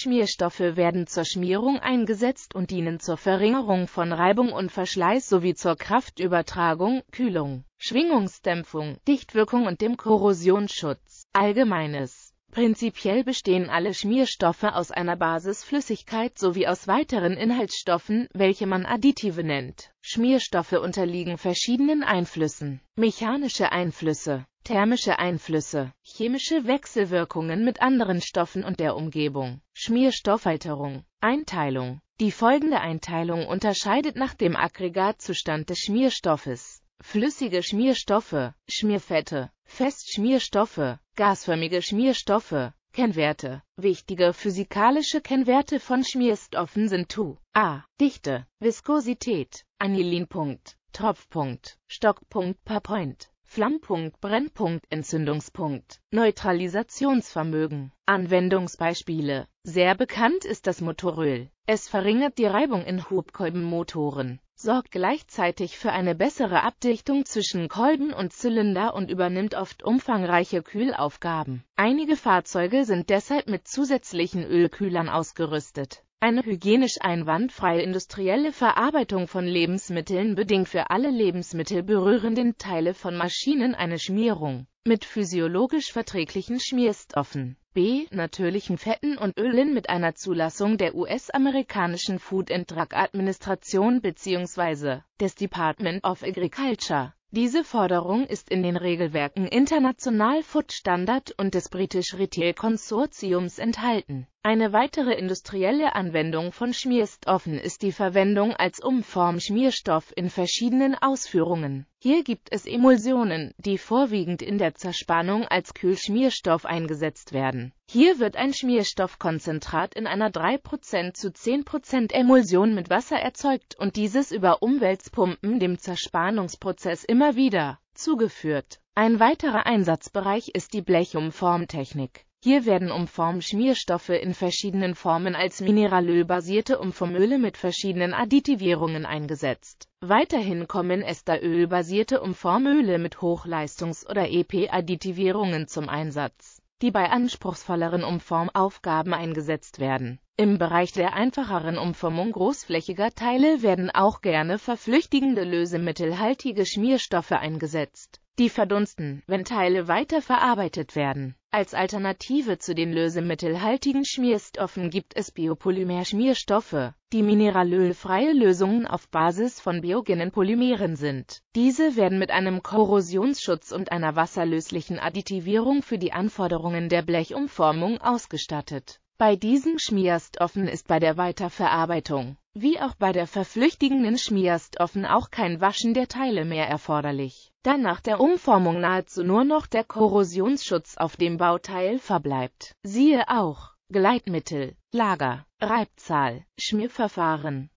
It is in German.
Schmierstoffe werden zur Schmierung eingesetzt und dienen zur Verringerung von Reibung und Verschleiß sowie zur Kraftübertragung, Kühlung, Schwingungsdämpfung, Dichtwirkung und dem Korrosionsschutz. Allgemeines Prinzipiell bestehen alle Schmierstoffe aus einer Basisflüssigkeit sowie aus weiteren Inhaltsstoffen, welche man Additive nennt. Schmierstoffe unterliegen verschiedenen Einflüssen. Mechanische Einflüsse, thermische Einflüsse, chemische Wechselwirkungen mit anderen Stoffen und der Umgebung, Schmierstoffalterung, Einteilung. Die folgende Einteilung unterscheidet nach dem Aggregatzustand des Schmierstoffes. Flüssige Schmierstoffe, Schmierfette, Festschmierstoffe, gasförmige Schmierstoffe. Kennwerte. Wichtige physikalische Kennwerte von Schmierstoffen sind Tu, A, Dichte, Viskosität, Anilinpunkt, Tropfpunkt, Stockpunkt, Parpoint, Flammpunkt, Brennpunkt, Entzündungspunkt, Neutralisationsvermögen. Anwendungsbeispiele. Sehr bekannt ist das Motoröl. Es verringert die Reibung in Hubkolbenmotoren sorgt gleichzeitig für eine bessere Abdichtung zwischen Kolben und Zylinder und übernimmt oft umfangreiche Kühlaufgaben. Einige Fahrzeuge sind deshalb mit zusätzlichen Ölkühlern ausgerüstet. Eine hygienisch einwandfreie industrielle Verarbeitung von Lebensmitteln bedingt für alle Lebensmittel berührenden Teile von Maschinen eine Schmierung mit physiologisch verträglichen Schmierstoffen, b. natürlichen Fetten und Ölen mit einer Zulassung der US-amerikanischen Food and Drug Administration bzw. des Department of Agriculture. Diese Forderung ist in den Regelwerken International Food Standard und des British Retail Consortiums enthalten. Eine weitere industrielle Anwendung von Schmierstoffen ist die Verwendung als Umformschmierstoff in verschiedenen Ausführungen. Hier gibt es Emulsionen, die vorwiegend in der Zerspannung als Kühlschmierstoff eingesetzt werden. Hier wird ein Schmierstoffkonzentrat in einer 3% zu 10% Emulsion mit Wasser erzeugt und dieses über Umwälzpumpen dem Zerspannungsprozess immer wieder zugeführt. Ein weiterer Einsatzbereich ist die Blechumformtechnik. Hier werden Umformschmierstoffe in verschiedenen Formen als mineralölbasierte Umformöle mit verschiedenen Additivierungen eingesetzt. Weiterhin kommen esterölbasierte Umformöle mit Hochleistungs- oder EP-Additivierungen zum Einsatz, die bei anspruchsvolleren Umformaufgaben eingesetzt werden. Im Bereich der einfacheren Umformung großflächiger Teile werden auch gerne verflüchtigende lösemittelhaltige Schmierstoffe eingesetzt die verdunsten, wenn Teile weiterverarbeitet werden. Als Alternative zu den lösemittelhaltigen Schmierstoffen gibt es Biopolymer-Schmierstoffe, die mineralölfreie Lösungen auf Basis von biogenen Polymeren sind. Diese werden mit einem Korrosionsschutz und einer wasserlöslichen Additivierung für die Anforderungen der Blechumformung ausgestattet. Bei diesen Schmierstoffen ist bei der Weiterverarbeitung, wie auch bei der verflüchtigenden Schmierstoffen auch kein Waschen der Teile mehr erforderlich da nach der Umformung nahezu nur noch der Korrosionsschutz auf dem Bauteil verbleibt. Siehe auch Gleitmittel, Lager, Reibzahl, Schmierverfahren